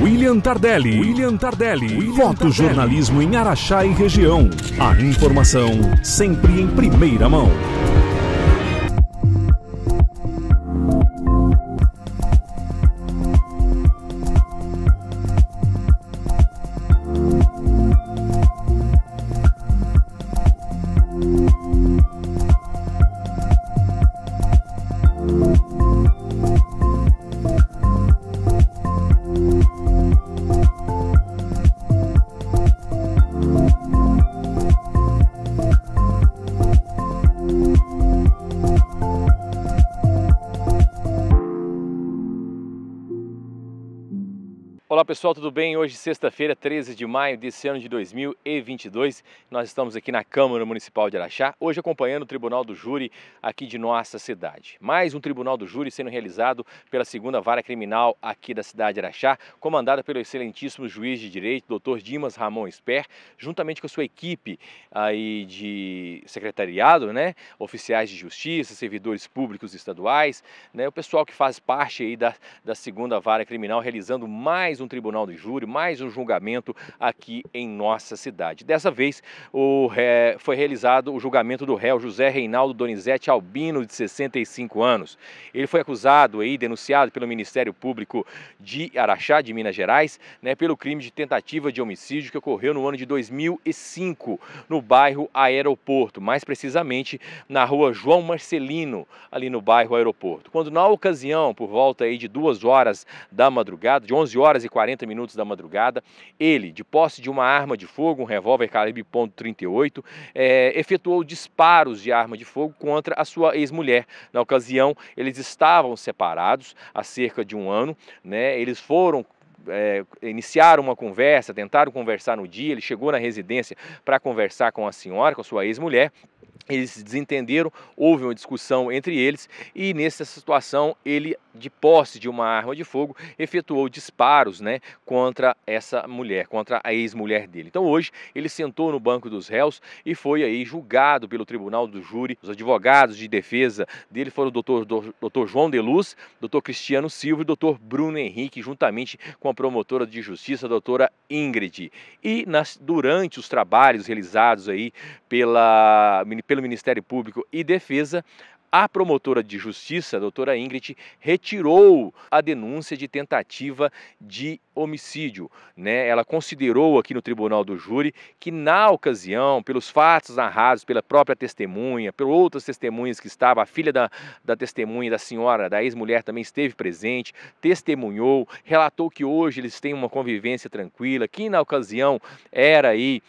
William Tardelli. William Tardelli. William jornalismo em Araxá e região. A informação sempre em primeira mão. Olá pessoal, tudo bem? Hoje, sexta-feira, 13 de maio desse ano de 2022, nós estamos aqui na Câmara Municipal de Araxá, hoje acompanhando o Tribunal do Júri aqui de nossa cidade. Mais um Tribunal do Júri sendo realizado pela segunda vara criminal aqui da cidade de Araxá, comandada pelo excelentíssimo juiz de direito, doutor Dimas Ramon Esper, juntamente com a sua equipe aí de secretariado, né? Oficiais de justiça, servidores públicos estaduais, né? O pessoal que faz parte aí da, da segunda vara criminal realizando mais um um tribunal de júri, mais um julgamento aqui em nossa cidade. Dessa vez o, foi realizado o julgamento do réu José Reinaldo Donizete Albino, de 65 anos. Ele foi acusado e denunciado pelo Ministério Público de Araxá, de Minas Gerais, né, pelo crime de tentativa de homicídio que ocorreu no ano de 2005 no bairro Aeroporto, mais precisamente na rua João Marcelino, ali no bairro Aeroporto. Quando na ocasião, por volta aí de duas horas da madrugada, de 11 horas e 40 minutos da madrugada. Ele, de posse de uma arma de fogo, um revólver calibre .38, é, eh, efetuou disparos de arma de fogo contra a sua ex-mulher. Na ocasião, eles estavam separados há cerca de um ano, né? Eles foram é, iniciaram uma conversa, tentaram conversar no dia, ele chegou na residência para conversar com a senhora, com a sua ex-mulher. Eles se desentenderam, houve uma discussão entre eles e nessa situação ele de posse de uma arma de fogo, efetuou disparos né, contra essa mulher, contra a ex-mulher dele. Então hoje ele sentou no banco dos réus e foi aí julgado pelo tribunal do júri. Os advogados de defesa dele foram o doutor, doutor João Deluz, doutor Cristiano Silva e doutor Bruno Henrique, juntamente com a promotora de justiça, a doutora Ingrid. E nas, durante os trabalhos realizados aí pela, pelo Ministério Público e Defesa, a promotora de justiça, a doutora Ingrid, retirou a denúncia de tentativa de homicídio. Né? Ela considerou aqui no tribunal do júri que, na ocasião, pelos fatos narrados pela própria testemunha, por outras testemunhas que estava, a filha da, da testemunha, da senhora, da ex-mulher também esteve presente, testemunhou, relatou que hoje eles têm uma convivência tranquila, que na ocasião era aí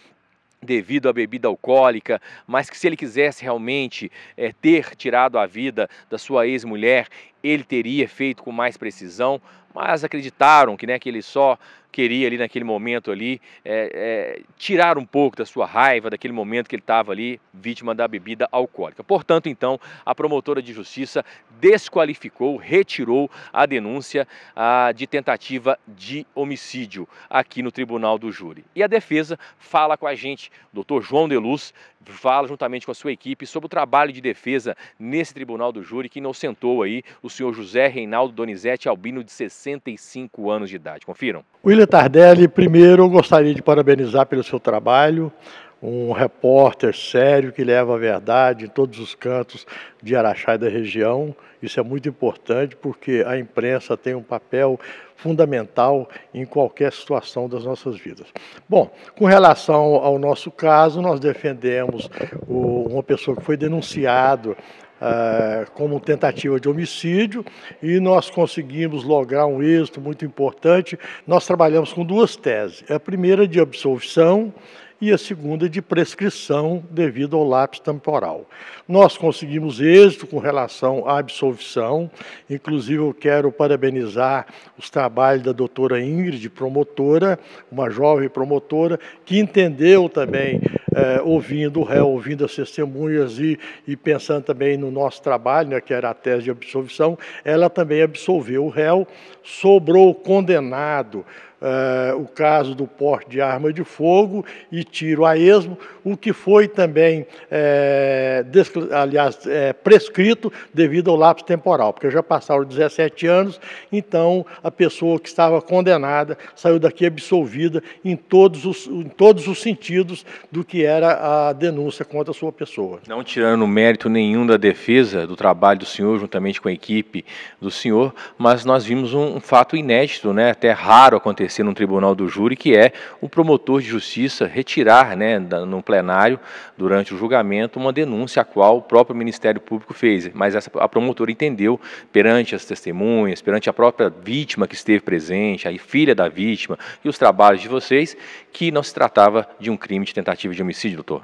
devido à bebida alcoólica, mas que se ele quisesse realmente é, ter tirado a vida da sua ex-mulher, ele teria feito com mais precisão, mas acreditaram que, né, que ele só queria ali naquele momento ali é, é, tirar um pouco da sua raiva daquele momento que ele estava ali vítima da bebida alcoólica. Portanto, então, a promotora de justiça desqualificou, retirou a denúncia a de tentativa de homicídio aqui no Tribunal do Júri. E a defesa fala com a gente, doutor João Luz, fala juntamente com a sua equipe sobre o trabalho de defesa nesse Tribunal do Júri que inocentou aí o senhor José Reinaldo Donizete Albino de 65 anos de idade. Confiram. William, Tardelli, primeiro eu gostaria de parabenizar pelo seu trabalho, um repórter sério que leva a verdade em todos os cantos de Araxá e da região. Isso é muito importante porque a imprensa tem um papel fundamental em qualquer situação das nossas vidas. Bom, com relação ao nosso caso, nós defendemos uma pessoa que foi denunciada é, como tentativa de homicídio e nós conseguimos lograr um êxito muito importante. Nós trabalhamos com duas teses: a primeira de absolvição e a segunda de prescrição devido ao lapso temporal. Nós conseguimos êxito com relação à absolvição, inclusive eu quero parabenizar os trabalhos da doutora Ingrid, promotora, uma jovem promotora, que entendeu também é, ouvindo o réu, ouvindo as testemunhas e, e pensando também no nosso trabalho, né, que era a tese de absolvição, ela também absolveu o réu, sobrou o condenado uh, o caso do porte de arma de fogo e tiro a esmo, o que foi também, é, aliás, é, prescrito devido ao lapso temporal, porque já passaram 17 anos, então a pessoa que estava condenada saiu daqui absolvida em todos os, em todos os sentidos do que era a denúncia contra a sua pessoa. Não tirando mérito nenhum da defesa, do trabalho do senhor, juntamente com a equipe do senhor, mas nós vimos um, um fato inédito, né, até raro acontecer acontecer no tribunal do júri, que é o promotor de justiça retirar, né, no plenário, durante o julgamento, uma denúncia a qual o próprio Ministério Público fez. Mas essa, a promotora entendeu, perante as testemunhas, perante a própria vítima que esteve presente, a filha da vítima e os trabalhos de vocês, que não se tratava de um crime de tentativa de homicídio, doutor.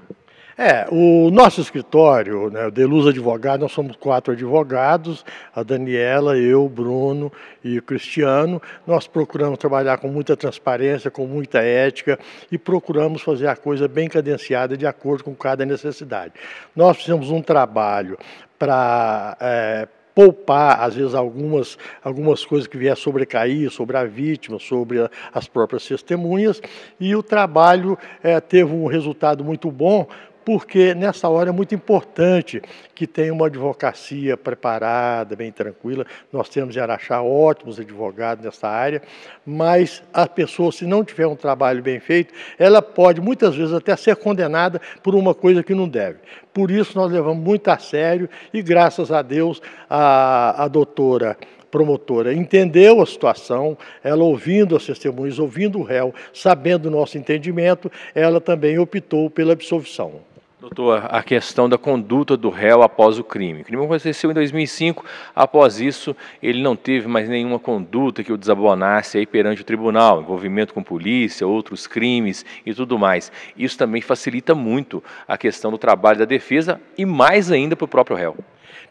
É, o nosso escritório, né, Deluz Advogados, nós somos quatro advogados, a Daniela, eu, Bruno e o Cristiano. Nós procuramos trabalhar com muita transparência, com muita ética e procuramos fazer a coisa bem cadenciada de acordo com cada necessidade. Nós fizemos um trabalho para. É, poupar, às vezes, algumas, algumas coisas que vier sobrecair sobre a vítima, sobre a, as próprias testemunhas. E o trabalho é, teve um resultado muito bom, porque nessa hora é muito importante que tenha uma advocacia preparada, bem tranquila. Nós temos em Araxá ótimos advogados nessa área, mas a pessoa, se não tiver um trabalho bem feito, ela pode muitas vezes até ser condenada por uma coisa que não deve. Por isso nós levamos muito a sério e graças a Deus a, a doutora promotora entendeu a situação, ela ouvindo as testemunhas, ouvindo o réu, sabendo o nosso entendimento, ela também optou pela absolvição. Doutor, a questão da conduta do réu após o crime. O crime aconteceu em 2005, após isso, ele não teve mais nenhuma conduta que o desabonasse aí perante o tribunal, envolvimento com polícia, outros crimes e tudo mais. Isso também facilita muito a questão do trabalho da defesa e mais ainda para o próprio réu.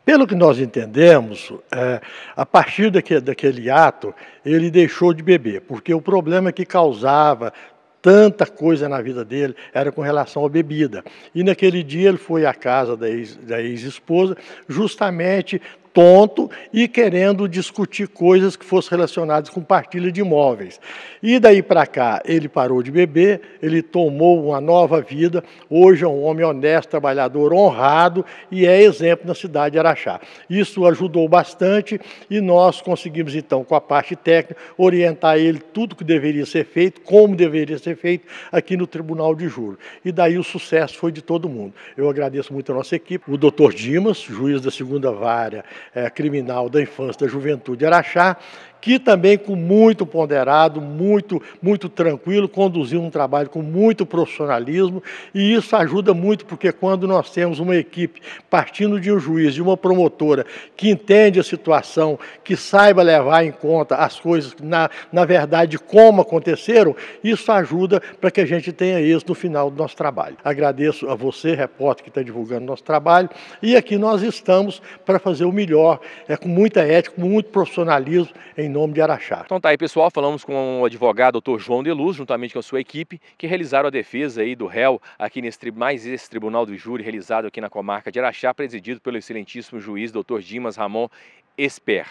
Pelo que nós entendemos, é, a partir daquele, daquele ato, ele deixou de beber, porque o problema é que causava tanta coisa na vida dele era com relação à bebida. E naquele dia ele foi à casa da ex-esposa, ex justamente tonto e querendo discutir coisas que fossem relacionadas com partilha de imóveis. E daí para cá, ele parou de beber, ele tomou uma nova vida, hoje é um homem honesto, trabalhador, honrado e é exemplo na cidade de Araxá. Isso ajudou bastante e nós conseguimos, então, com a parte técnica, orientar ele tudo que deveria ser feito, como deveria ser feito aqui no Tribunal de Júri. E daí o sucesso foi de todo mundo. Eu agradeço muito a nossa equipe, o doutor Dimas, juiz da segunda vara é, criminal da infância da juventude Araxá aqui também com muito ponderado, muito, muito tranquilo, conduziu um trabalho com muito profissionalismo e isso ajuda muito porque quando nós temos uma equipe partindo de um juiz, de uma promotora que entende a situação, que saiba levar em conta as coisas na, na verdade como aconteceram, isso ajuda para que a gente tenha isso no final do nosso trabalho. Agradeço a você, repórter, que está divulgando nosso trabalho e aqui nós estamos para fazer o melhor, é com muita ética, com muito profissionalismo em nome de Araxá. Então tá aí, pessoal, falamos com o advogado doutor João Luz, juntamente com a sua equipe, que realizaram a defesa aí do réu aqui nesse mais esse tribunal do júri realizado aqui na comarca de Araxá, presidido pelo excelentíssimo juiz doutor Dimas Ramon Esper.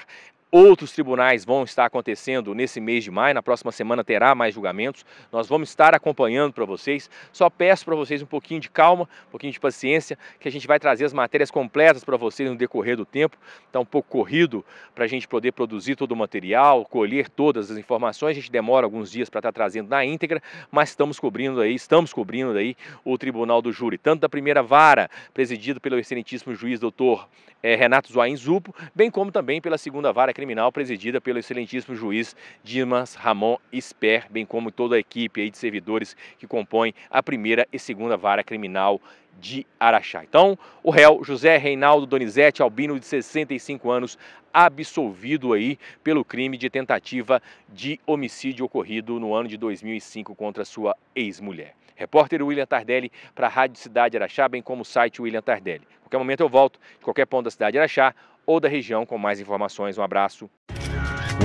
Outros tribunais vão estar acontecendo nesse mês de maio, na próxima semana terá mais julgamentos. Nós vamos estar acompanhando para vocês. Só peço para vocês um pouquinho de calma, um pouquinho de paciência, que a gente vai trazer as matérias completas para vocês no decorrer do tempo. Está um pouco corrido para a gente poder produzir todo o material, colher todas as informações. A gente demora alguns dias para estar tá trazendo na íntegra, mas estamos cobrindo aí, estamos cobrindo aí o Tribunal do Júri, tanto da primeira vara, presidido pelo excelentíssimo juiz doutor eh, Renato Zoain Zupo, bem como também pela segunda vara Criminal, presidida pelo excelentíssimo juiz Dimas Ramon Esper, bem como toda a equipe de servidores que compõem a primeira e segunda vara criminal de Araxá. Então, o réu José Reinaldo Donizete Albino, de 65 anos, absolvido aí pelo crime de tentativa de homicídio ocorrido no ano de 2005 contra sua ex-mulher. Repórter William Tardelli para a Rádio Cidade Araxá, bem como o site William Tardelli. A qualquer momento eu volto de qualquer ponto da cidade Araxá ou da região com mais informações. Um abraço.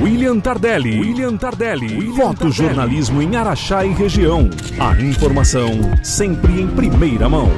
William Tardelli. William Tardelli. William Fotojornalismo em Araxá e região. A informação sempre em primeira mão.